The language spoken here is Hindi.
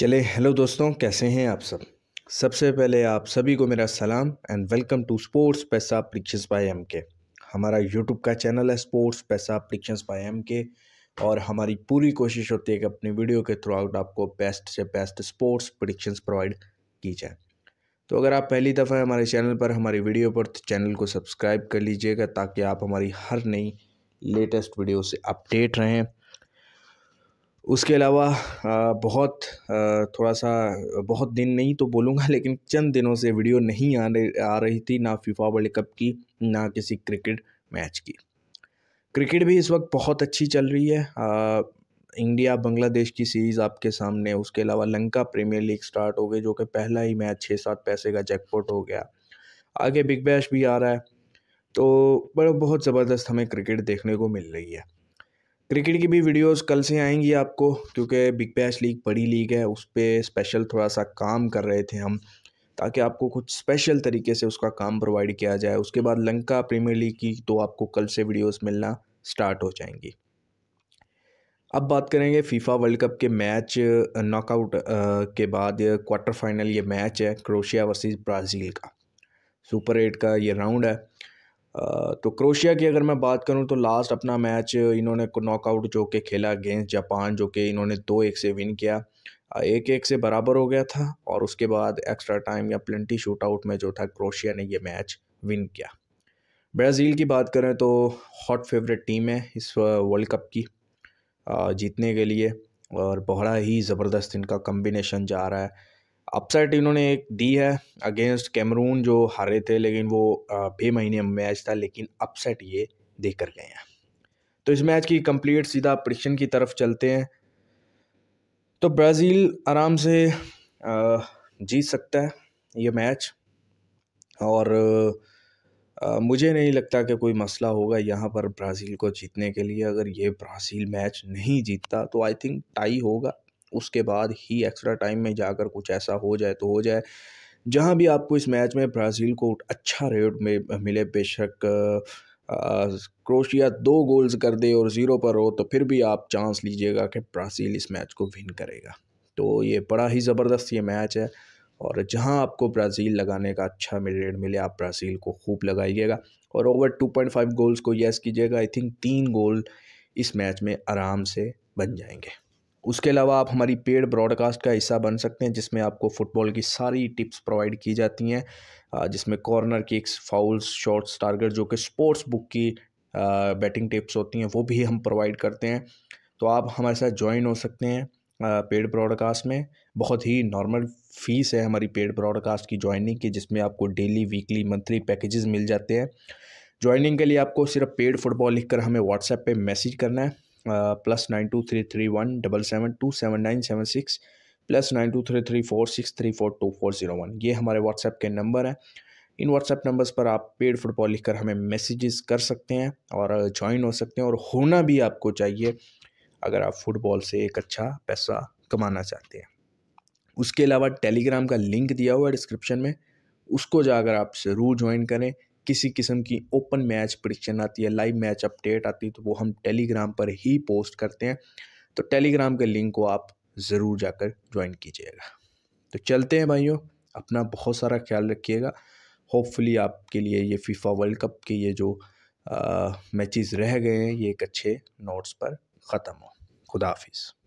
चले हेलो दोस्तों कैसे हैं आप सब सबसे पहले आप सभी को मेरा सलाम एंड वेलकम टू स्पोर्ट्स पैसा प्रिक्शंस बाय एम के हमारा यूट्यूब का चैनल है स्पोर्ट्स पैसा प्रिक्शंस बाय एम के और हमारी पूरी कोशिश होती है कि अपनी वीडियो के थ्रू आउट आपको बेस्ट से बेस्ट स्पोर्ट्स प्रडिक्शंस प्रोवाइड की जाए तो अगर आप पहली दफ़ा हमारे चैनल पर हमारी वीडियो पर तो चैनल को सब्सक्राइब कर लीजिएगा ताकि आप हमारी हर नई लेटेस्ट वीडियो से अपडेट रहें उसके अलावा बहुत थोड़ा सा बहुत दिन नहीं तो बोलूँगा लेकिन चंद दिनों से वीडियो नहीं आने आ रही थी ना फीफा वर्ल्ड कप की ना किसी क्रिकेट मैच की क्रिकेट भी इस वक्त बहुत अच्छी चल रही है इंडिया बांग्लादेश की सीरीज़ आपके सामने उसके अलावा लंका प्रीमियर लीग स्टार्ट हो गई जो कि पहला ही मैच छः सात पैसे का जैकपॉट हो गया आगे बिग बैश भी आ रहा है तो बड़ा बहुत ज़बरदस्त हमें क्रिकेट देखने को मिल रही है क्रिकेट की भी वीडियोस कल से आएंगी आपको क्योंकि बिग बैश लीग बड़ी लीग है उस पर स्पेशल थोड़ा सा काम कर रहे थे हम ताकि आपको कुछ स्पेशल तरीके से उसका काम प्रोवाइड किया जाए उसके बाद लंका प्रीमियर लीग की तो आपको कल से वीडियोस मिलना स्टार्ट हो जाएंगी अब बात करेंगे फीफा वर्ल्ड कप के मैच नॉकआउट के बाद क्वार्टर फाइनल ये मैच है क्रोशिया वर्सेज ब्राज़ील का सुपर एट का ये राउंड है तो क्रोशिया की अगर मैं बात करूं तो लास्ट अपना मैच इन्होंने नॉकआउट जो के खेला अगेंस्ट जापान जो कि इन्होंने दो एक से विन किया एक एक से बराबर हो गया था और उसके बाद एक्स्ट्रा टाइम या प्लेंटी शूट आउट में जो था क्रोशिया ने ये मैच विन किया ब्राज़ील की बात करें तो हॉट फेवरेट टीम है इस वर्ल्ड कप की जीतने के लिए और बड़ा ही ज़बरदस्त इनका कम्बिनेशन जा रहा है अपसेट इन्होंने एक दी है अगेंस्ट कैमरून जो हारे थे लेकिन वो महीने मैच था लेकिन अपसेट ये देकर गए हैं तो इस मैच की कंप्लीट सीधा प्रशन की तरफ चलते हैं तो ब्राज़ील आराम से जीत सकता है ये मैच और मुझे नहीं लगता कि कोई मसला होगा यहाँ पर ब्राज़ील को जीतने के लिए अगर ये ब्राज़ील मैच नहीं जीतता तो आई थिंक टाई होगा उसके बाद ही एक्स्ट्रा टाइम में जाकर कुछ ऐसा हो जाए तो हो जाए जहाँ भी आपको इस मैच में ब्राज़ील को अच्छा रेट में मिले बेशक क्रोशिया दो गोल्स कर दे और ज़ीरो पर हो तो फिर भी आप चांस लीजिएगा कि ब्राज़ील इस मैच को विन करेगा तो ये बड़ा ही ज़बरदस्त ये मैच है और जहाँ आपको ब्राज़ील लगाने का अच्छा रेट मिले आप ब्राज़ील को खूब लगाइएगा और over two point five goals को यस कीजिएगा आई थिंक तीन गोल इस मैच में आराम से बन जाएंगे उसके अलावा आप हमारी पेड ब्रॉडकास्ट का हिस्सा बन सकते हैं जिसमें आपको फ़ुटबॉल की सारी टिप्स प्रोवाइड की जाती हैं जिसमें corner kicks fouls shots target जो कि स्पोर्ट्स बुक की बैटिंग टिप्स होती हैं वो भी हम प्रोवाइड करते हैं तो आप हमारे साथ ज्वाइन हो सकते हैं पेड ब्रॉडकास्ट में बहुत ही नॉर्मल फ़ीस है हमारी पेड ब्रॉडकास्ट की ज्वाइनिंग की जिसमें आपको डेली वीकली मंथली पैकेजेस मिल जाते हैं ज्वाइनिंग के लिए आपको सिर्फ पेड फुटबॉल लिखकर हमें व्हाट्सएप पे मैसेज करना है plus nine two three three one double seven two seven nine seven six plus nine two three three four six three four two four zero one ये हमारे व्हाट्सएप के नंबर हैं इन व्हाट्सएप नंबर्स पर आप पेड फुटबॉल लिखकर हमें मैसेजेस कर सकते हैं और ज्वाइन uh, हो सकते हैं और होना भी आपको चाहिए अगर आप फुटबॉल से एक अच्छा पैसा कमाना चाहते हैं उसके अलावा टेलीग्राम का लिंक दिया हुआ है डिस्क्रिप्शन में उसको जाकर आप ज़रूर ज्वाइन करें किसी किस्म की ओपन मैच प्रिक्शन आती है लाइव मैच अपडेट आती है तो वो हम टेलीग्राम पर ही पोस्ट करते हैं तो टेलीग्राम के लिंक को आप ज़रूर जाकर ज्वाइन कीजिएगा तो चलते हैं भाइयों अपना बहुत सारा ख्याल रखिएगा होपफुली आपके लिए ये फीफा वर्ल्ड कप के ये जो मैचेस रह गए हैं ये एक अच्छे नोट्स पर ख़त्म हो खुदा हाफिज़